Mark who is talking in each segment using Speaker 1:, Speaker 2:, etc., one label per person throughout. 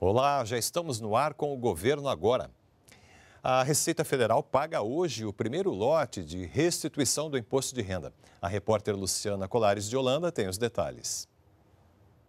Speaker 1: Olá, já estamos no ar com o governo agora. A Receita Federal paga hoje o primeiro lote de restituição do imposto de renda. A repórter Luciana Colares de Holanda tem os detalhes.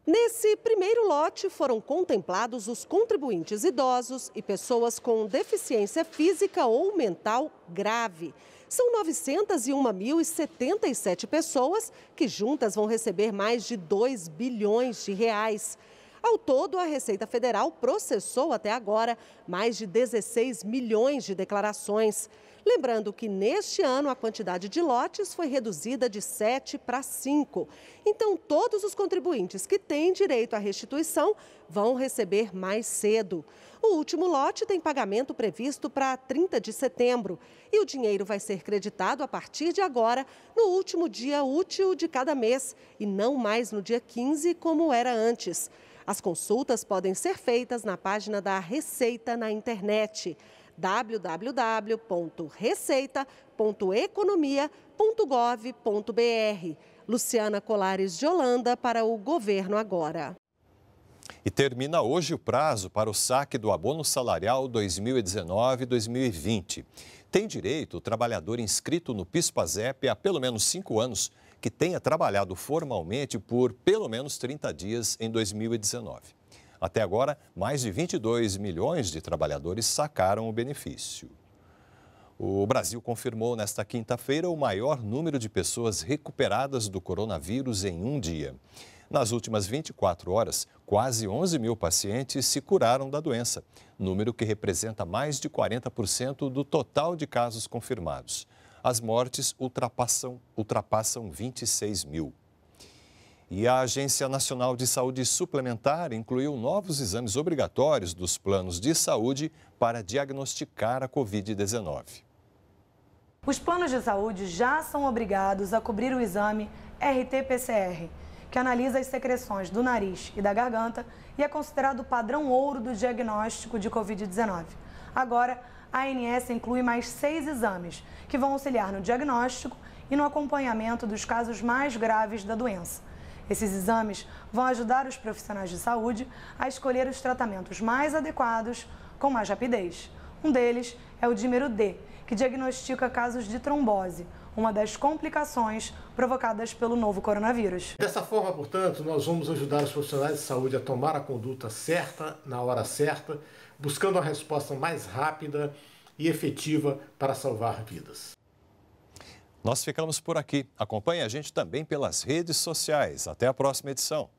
Speaker 2: Nesse primeiro lote foram contemplados os contribuintes idosos e pessoas com deficiência física ou mental grave. São 901.077 pessoas que juntas vão receber mais de 2 bilhões de reais. Ao todo, a Receita Federal processou até agora mais de 16 milhões de declarações. Lembrando que neste ano a quantidade de lotes foi reduzida de 7 para 5. Então, todos os contribuintes que têm direito à restituição vão receber mais cedo. O último lote tem pagamento previsto para 30 de setembro e o dinheiro vai ser creditado a partir de agora, no último dia útil de cada mês e não mais no dia 15, como era antes. As consultas podem ser feitas na página da Receita na internet www.receita.economia.gov.br. Luciana Colares de Holanda para o Governo Agora.
Speaker 1: E termina hoje o prazo para o saque do abono salarial 2019-2020. Tem direito o trabalhador inscrito no PIS-PASEP há pelo menos cinco anos que tenha trabalhado formalmente por pelo menos 30 dias em 2019. Até agora, mais de 22 milhões de trabalhadores sacaram o benefício. O Brasil confirmou nesta quinta-feira o maior número de pessoas recuperadas do coronavírus em um dia. Nas últimas 24 horas, quase 11 mil pacientes se curaram da doença, número que representa mais de 40% do total de casos confirmados as mortes ultrapassam, ultrapassam 26 mil. E a Agência Nacional de Saúde Suplementar incluiu novos exames obrigatórios dos planos de saúde para diagnosticar a Covid-19.
Speaker 3: Os planos de saúde já são obrigados a cobrir o exame RT-PCR que analisa as secreções do nariz e da garganta e é considerado o padrão ouro do diagnóstico de Covid-19. Agora, a ANS inclui mais seis exames que vão auxiliar no diagnóstico e no acompanhamento dos casos mais graves da doença. Esses exames vão ajudar os profissionais de saúde a escolher os tratamentos mais adequados com mais rapidez. Um deles é o dímero D, que diagnostica casos de trombose, uma das complicações provocadas
Speaker 1: pelo novo coronavírus. Dessa forma, portanto, nós vamos ajudar os profissionais de saúde a tomar a conduta certa, na hora certa, buscando a resposta mais rápida e efetiva para salvar vidas. Nós ficamos por aqui. Acompanhe a gente também pelas redes sociais. Até a próxima edição.